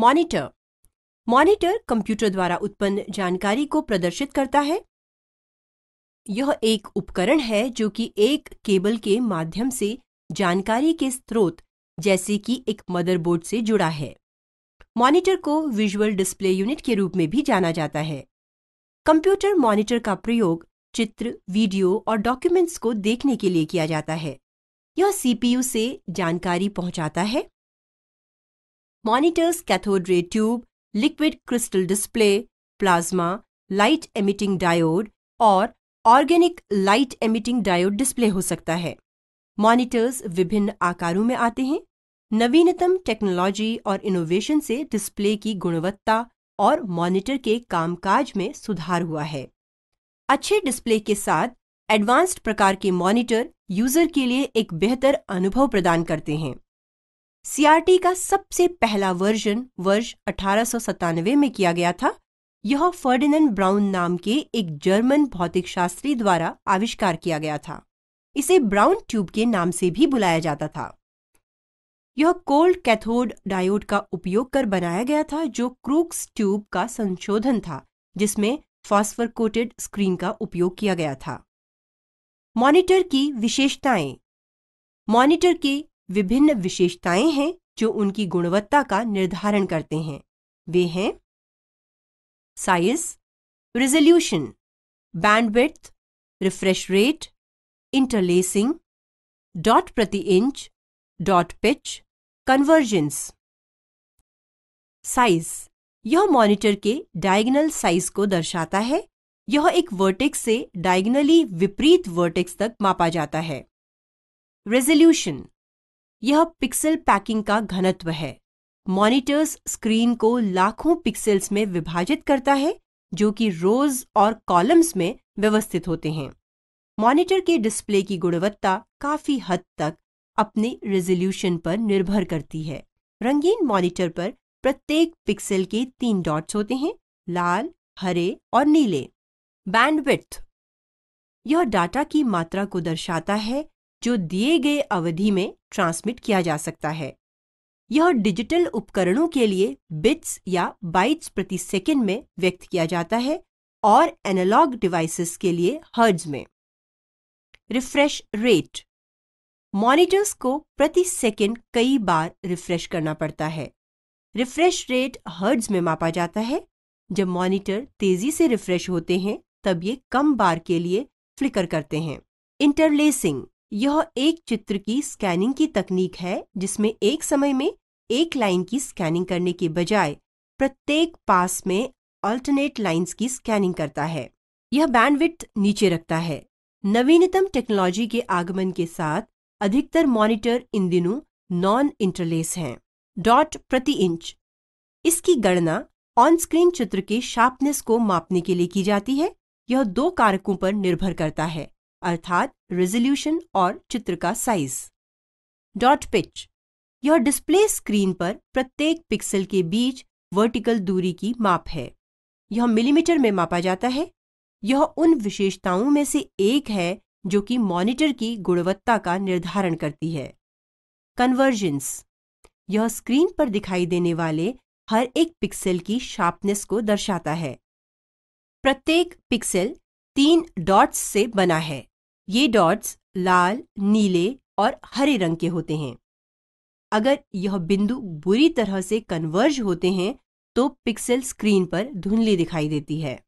monitor monitor computer द्वारा उत्पन्न जानकारी को प्रदर्शित करता है यह एक उपकरण है जो कि एक केबल के माध्यम से जानकारी के स्रोत जैसे कि एक मदरबोर्ड से जुड़ा है मॉनिटर को विजुअल डिस्प्ले यूनिट के रूप में भी जाना जाता है कंप्यूटर मॉनिटर का प्रयोग चित्र वीडियो और डॉक्यूमेंट्स को देखने के लिए किया जाता है यह सीपीयू से जानकारी पहुंचाता है monitors cathode ray tube, liquid crystal display, plasma light emitting diode और organic light emitting diode display हो सकता है मॉनिटर्स विभिन्न आकारों में आते हैं नवीनतम टेक्नोलॉजी और इनोवेशन से डिस्प्ले की गुणवत्ता और मॉनिटर के कामकाज में सुधार हुआ है अच्छे डिस्प्ले के साथ एडवांस्ड प्रकार के मॉनिटर यूजर के लिए एक बेहतर अनुभव प्रदान करते हैं सीआरटी का सबसे पहला वर्जन वर्ष अठारह में किया गया था यह फर्डिनेंड ब्राउन नाम के एक जर्मन भौतिक शास्त्री द्वारा आविष्कार किया गया था इसे ब्राउन ट्यूब के नाम से भी बुलाया जाता था यह कोल्ड कैथोड डायोड का उपयोग कर बनाया गया था जो क्रूक्स ट्यूब का संशोधन था जिसमें फॉस्फर कोटेड स्क्रीन का उपयोग किया गया था मॉनिटर की विशेषताएं मॉनिटर के विभिन्न विशेषताएं हैं जो उनकी गुणवत्ता का निर्धारण करते हैं वे हैं size resolution bandwidth refresh rate interlacing dot प्रति inch dot pitch convergence size यह मॉनिटर के डायगनल साइज को दर्शाता है यह एक वर्टेक्स से डायगनली विपरीत वर्टेक्स तक मापा जाता है रेजोल्यूशन यह पिक्सल पैकिंग का घनत्व है मॉनिटर्स स्क्रीन को लाखों पिक्सेल्स में विभाजित करता है जो कि रोज और कॉलम्स में व्यवस्थित होते हैं मॉनिटर के डिस्प्ले की गुणवत्ता काफी हद तक अपने रेजोल्यूशन पर निर्भर करती है रंगीन मॉनिटर पर प्रत्येक पिक्सल के तीन डॉट्स होते हैं लाल हरे और नीले बैंडविथ यह डाटा की मात्रा को दर्शाता है जो दिए गए अवधि में ट्रांसमिट किया जा सकता है यह डिजिटल उपकरणों के लिए बिट्स या बाइट्स प्रति सेकंड में व्यक्त किया जाता है और एनालॉग डिवाइसेस के लिए हर्ज में रिफ्रेश रेट मॉनिटर्स को प्रति सेकंड कई बार रिफ्रेश करना पड़ता है रिफ्रेश रेट हर्ज में मापा जाता है जब मॉनिटर तेजी से रिफ्रेश होते हैं तब ये कम बार के लिए फ्लिकर करते हैं इंटरलेसिंग यह एक चित्र की स्कैनिंग की तकनीक है जिसमें एक समय में एक लाइन की स्कैनिंग करने के बजाय प्रत्येक पास में अल्टरनेट लाइंस की स्कैनिंग करता है यह बैंडविथ नीचे रखता है नवीनतम टेक्नोलॉजी के आगमन के साथ अधिकतर मॉनिटर इन दिनों नॉन इंटरलेस हैं डॉट प्रति इंच इसकी गणना ऑन स्क्रीन चित्र के शार्पनेस को मापने के लिए की जाती है यह दो कारकों पर निर्भर करता है अर्थात रेजोल्यूशन और चित्र का साइज डॉट पिच यह डिस्प्ले स्क्रीन पर प्रत्येक पिक्सल के बीच वर्टिकल दूरी की माप है यह मिलीमीटर में मापा जाता है यह उन विशेषताओं में से एक है जो कि मॉनिटर की गुणवत्ता का निर्धारण करती है कन्वर्जेंस यह स्क्रीन पर दिखाई देने वाले हर एक पिक्सल की शार्पनेस को दर्शाता है प्रत्येक पिक्सल तीन डॉट्स से बना है ये डॉट्स लाल नीले और हरे रंग के होते हैं अगर यह बिंदु बुरी तरह से कन्वर्ज होते हैं तो पिक्सल स्क्रीन पर धुंधली दिखाई देती है